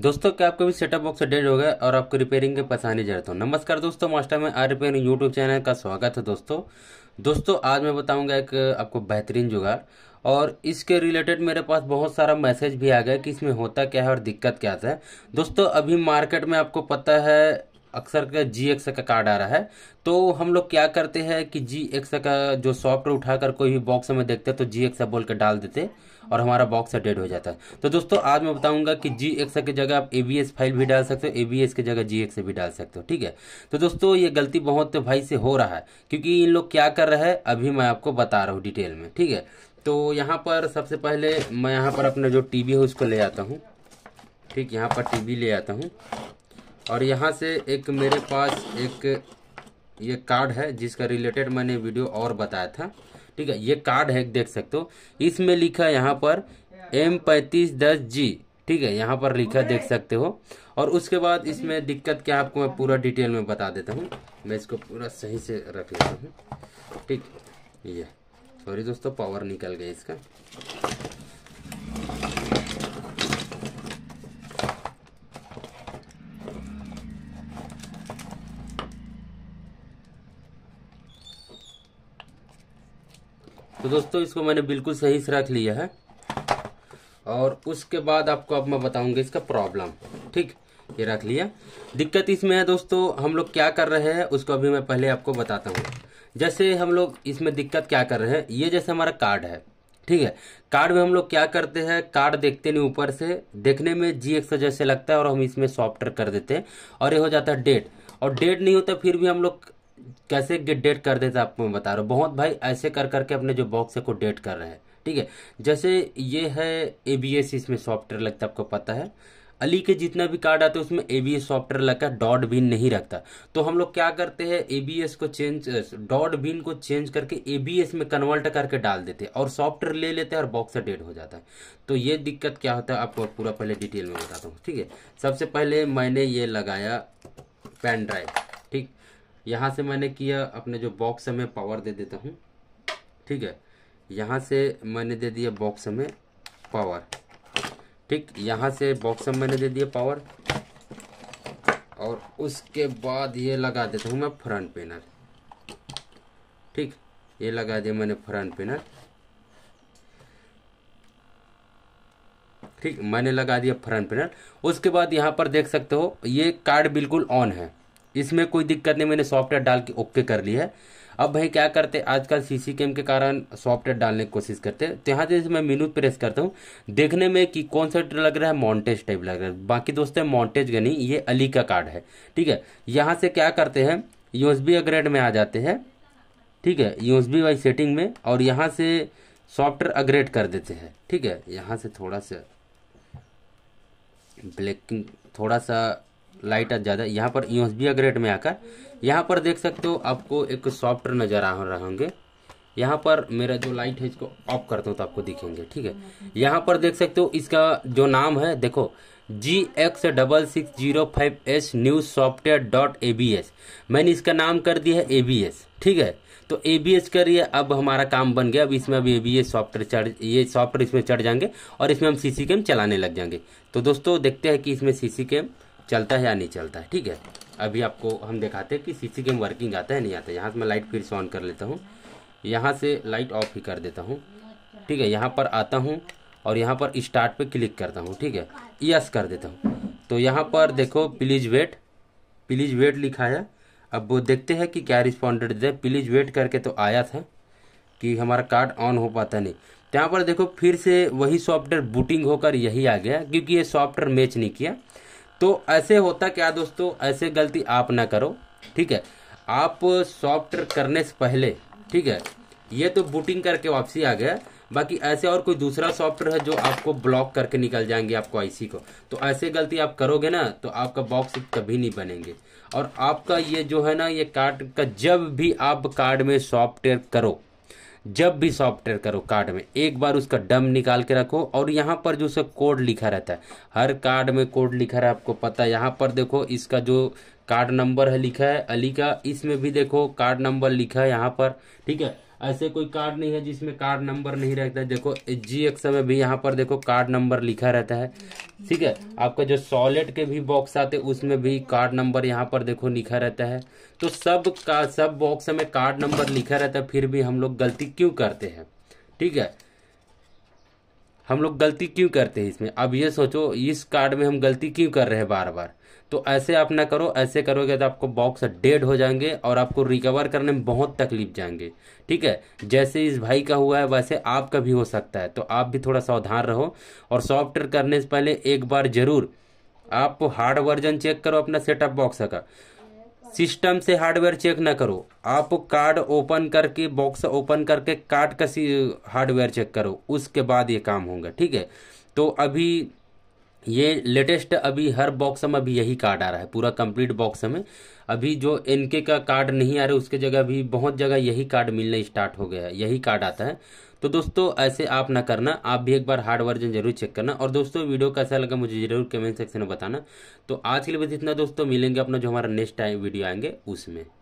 दोस्तों क्या आपका भी सेटअप बॉक्स अपडेट हो गया और आपको रिपेयरिंग के परेशानी जरूरत हो नमस्कार दोस्तों मास्टर में आर रिपेयरिंग यूट्यूब चैनल का स्वागत है दोस्तों दोस्तों आज मैं बताऊंगा एक आपको बेहतरीन जुगाड़ और इसके रिलेटेड मेरे पास बहुत सारा मैसेज भी आ गया कि इसमें होता क्या है और दिक्कत क्या है दोस्तों अभी मार्केट में आपको पता है अक्सर का जी एक्स का कार्ड आ रहा है तो हम लोग क्या करते हैं कि जी एक्स का जो सॉफ्टवेयर उठाकर कोई भी बॉक्स में देखते हैं तो जी एक्स बोल कर डाल देते और हमारा बॉक्स डेड हो जाता है तो दोस्तों आज मैं बताऊंगा कि जी एक्स की जगह आप ए बी एस फाइल भी डाल सकते हो ए बी एस की जगह जी एक्स भी डाल सकते हो ठीक है तो दोस्तों ये गलती बहुत भाई से हो रहा है क्योंकि इन लोग क्या कर रहे हैं अभी मैं आपको बता रहा हूँ डिटेल में ठीक है तो यहाँ पर सबसे पहले मैं यहाँ पर अपना जो टी है उसको ले आता हूँ ठीक यहाँ पर टी ले आता हूँ और यहाँ से एक मेरे पास एक ये कार्ड है जिसका रिलेटेड मैंने वीडियो और बताया था ठीक है ये कार्ड है देख सकते हो इसमें लिखा है यहाँ पर एम पैंतीस दस जी ठीक है यहाँ पर लिखा देख सकते हो और उसके बाद इसमें दिक्कत क्या आपको मैं पूरा डिटेल में बता देता हूँ मैं इसको पूरा सही से रख लेता हूँ ठीक ये सॉरी दोस्तों पावर निकल गया इसका तो दोस्तों इसको मैंने बिल्कुल सही से रख लिया है और उसके बाद आपको अब मैं बताऊंगा इसका प्रॉब्लम ठीक ये रख लिया दिक्कत इसमें है दोस्तों हम लोग क्या कर रहे हैं उसको अभी मैं पहले आपको बताता हूँ जैसे हम लोग इसमें दिक्कत क्या कर रहे हैं ये जैसे हमारा कार्ड है ठीक है कार्ड में हम लोग क्या करते हैं कार्ड देखते नहीं ऊपर से देखने में जी एक्स जैसे लगता है और हम इसमें सॉफ्टवेयर कर देते हैं और ये हो जाता है डेट और डेट नहीं होता फिर भी हम लोग कैसे डेट कर देते आपको मैं बता रहा हूँ बहुत भाई ऐसे कर करके अपने जो बॉक्स है को डेट कर रहे हैं ठीक है जैसे ये है ए बी एस इसमें सॉफ्टवेयर लगता है आपको पता है अली के जितना भी कार्ड आते हैं उसमें ए बी एस सॉफ्टवेयर है डॉट बिन नहीं रखता तो हम लोग क्या करते हैं ए बी एस को चेंज डॉट बिन को चेंज करके ए बी एस में कन्वर्ट करके डाल देते हैं और सॉफ्टवेयर ले लेते हैं और बॉक्स डेट हो जाता है तो ये दिक्कत क्या होता है आपको पूरा पहले डिटेल में बताता हूँ ठीक है सबसे पहले मैंने ये लगाया पेन ड्राइव यहाँ से मैंने किया अपने जो बॉक्स है मैं पावर दे देता हूँ ठीक है यहाँ से मैंने दे दिया बॉक्स में पावर ठीक यहाँ से बॉक्स में मैंने दे दिया पावर और उसके बाद ये लगा देता हूँ मैं फ्रंट पेनर ठीक ये लगा दिया मैंने फ्रंट पेनर ठीक मैंने लगा दिया फ्रंट पेनर उसके बाद यहाँ पर देख सकते हो ये कार्ड बिल्कुल ऑन है इसमें कोई दिक्कत नहीं मैंने सॉफ्टवेयर डाल के ओके कर लिया है अब भाई क्या करते आजकल सीसी कैम के कारण सॉफ्टवेयर डालने की कोशिश करते हैं तो यहाँ से मैं मीनू प्रेस करता हूँ देखने में कि कौन सा लग रहा है मॉन्टेज टाइप लग रहा है बाकी दोस्तों मॉन्टेज का नहीं ये अली का कार्ड है ठीक है यहाँ से क्या करते हैं यूएसबी अपग्रेड में आ जाते हैं ठीक है बी वाई सेटिंग में और यहाँ से सॉफ्टवेयर अपग्रेड कर देते हैं ठीक है यहाँ से थोड़ा सा ब्लैकिंग थोड़ा सा लाइट आज ज़्यादा यहाँ पर यूएसबी ग्रेड में आकर यहाँ पर देख सकते हो आपको एक सॉफ्टवेयर नज़र आ रहे होंगे यहाँ पर मेरा जो लाइट है इसको ऑफ करता हूँ तो आपको दिखेंगे ठीक है यहाँ पर देख सकते हो इसका जो नाम है देखो G X double six zero five S news software dot A B S मैंने इसका नाम कर दिया है ए बी एस ठीक है तो ए बी एस करिए अब हमारा काम बन गया अब इसमें अब ए बी एस सॉफ्टवेयर चढ़ ये सॉफ्टवेयर इसमें चढ़ जाएंगे और इसमें हम सी सी कैम चलाने लग जाएंगे तो दोस्तों देखते हैं कि इसमें सी सी कैम चलता है या नहीं चलता है ठीक है अभी आपको हम दिखाते हैं कि सीसी गेम वर्किंग आता है नहीं आता है यहाँ से मैं लाइट फिर से ऑन कर लेता हूँ यहाँ से लाइट ऑफ ही कर देता हूँ ठीक है यहाँ पर आता हूँ और यहाँ पर स्टार्ट पे क्लिक करता हूँ ठीक है यस कर देता हूँ तो यहाँ पर देखो प्लीज वेट प्लीज वेट लिखा है अब वो देखते हैं कि क्या रिस्पॉन्डेड दे प्लीज वेट करके तो आया था कि हमारा कार्ड ऑन हो पाता नहीं तो यहाँ पर देखो फिर से वही सॉफ्टवेयर बूटिंग होकर यही आ गया क्योंकि ये सॉफ्टवेयर मैच नहीं किया तो ऐसे होता क्या दोस्तों ऐसे गलती आप ना करो ठीक है आप सॉफ्टवेयर करने से पहले ठीक है ये तो बूटिंग करके वापसी आ गया बाकी ऐसे और कोई दूसरा सॉफ्टवेयर है जो आपको ब्लॉक करके निकल जाएंगे आपको आईसी को तो ऐसे गलती आप करोगे ना तो आपका बॉक्स कभी नहीं बनेंगे और आपका ये जो है ना ये कार्ड का जब भी आप कार्ड में सॉफ्टवेयर करो जब भी सॉफ्टवेयर करो कार्ड में एक बार उसका डम निकाल के रखो और यहाँ पर जो उसका कोड लिखा रहता है हर कार्ड में कोड लिखा रहा है आपको पता है यहाँ पर देखो इसका जो कार्ड नंबर है लिखा है अली का इसमें भी देखो कार्ड नंबर लिखा है यहाँ पर ठीक है ऐसे कोई कार्ड नहीं है जिसमें कार्ड नंबर नहीं रहता है देखो जी एक्स में भी यहाँ पर देखो कार्ड नंबर लिखा रहता है ठीक है आपका जो सॉलेट के भी बॉक्स आते उसमें भी कार्ड नंबर यहाँ पर देखो लिखा रहता है तो सब का सब बॉक्स में कार्ड नंबर लिखा रहता है फिर भी हम लोग गलती क्यों करते हैं ठीक है हम लोग गलती क्यों करते हैं इसमें अब ये सोचो इस कार्ड में हम गलती क्यों कर रहे हैं बार बार तो ऐसे आप ना करो ऐसे करोगे तो आपको बॉक्स डेड हो जाएंगे और आपको रिकवर करने में बहुत तकलीफ जाएंगे ठीक है जैसे इस भाई का हुआ है वैसे आपका भी हो सकता है तो आप भी थोड़ा सावधान रहो और सॉफ्टवेयर करने से पहले एक बार जरूर आप हार्ड वर्जन चेक करो अपना सेटअप बॉक्स का सिस्टम से हार्डवेयर चेक ना करो आप कार्ड ओपन करके बॉक्स ओपन करके कार्ड का हार्डवेयर चेक करो उसके बाद ये काम होगा ठीक है तो अभी ये लेटेस्ट अभी हर बॉक्स में अभी यही कार्ड आ रहा है पूरा कंप्लीट बॉक्स में अभी जो एनके का कार्ड नहीं आ रहा उसके जगह अभी बहुत जगह यही कार्ड मिलने स्टार्ट हो गया है यही कार्ड आता है तो दोस्तों ऐसे आप ना करना आप भी एक बार हार्ड वर्जन जरूर चेक करना और दोस्तों वीडियो कैसा लगा मुझे जरूर कमेंट सेक्शन में बताना तो आज के लिए बस इतना दोस्तों मिलेंगे अपना जो हमारा नेक्स्ट टाइम वीडियो आएंगे उसमें